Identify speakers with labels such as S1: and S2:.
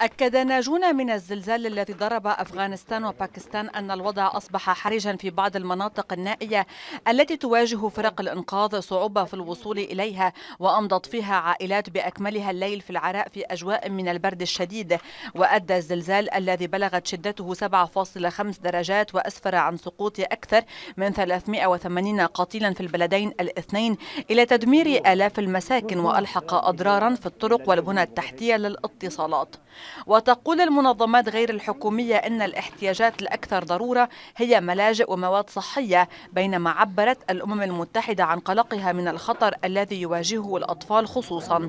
S1: أكد ناجون من الزلزال الذي ضرب أفغانستان وباكستان أن الوضع أصبح حرجا في بعض المناطق النائية التي تواجه فرق الإنقاذ صعوبة في الوصول إليها وأمضت فيها عائلات بأكملها الليل في العراء في أجواء من البرد الشديد وأدى الزلزال الذي بلغت شدته 7.5 درجات وأسفر عن سقوط أكثر من 380 قتيلا في البلدين الاثنين إلى تدمير آلاف المساكن وألحق أضرارا في الطرق والبنى التحتية للاتصالات وتقول المنظمات غير الحكومية أن الاحتياجات الأكثر ضرورة هي ملاجئ ومواد صحية بينما عبرت الأمم المتحدة عن قلقها من الخطر الذي يواجهه الأطفال خصوصاً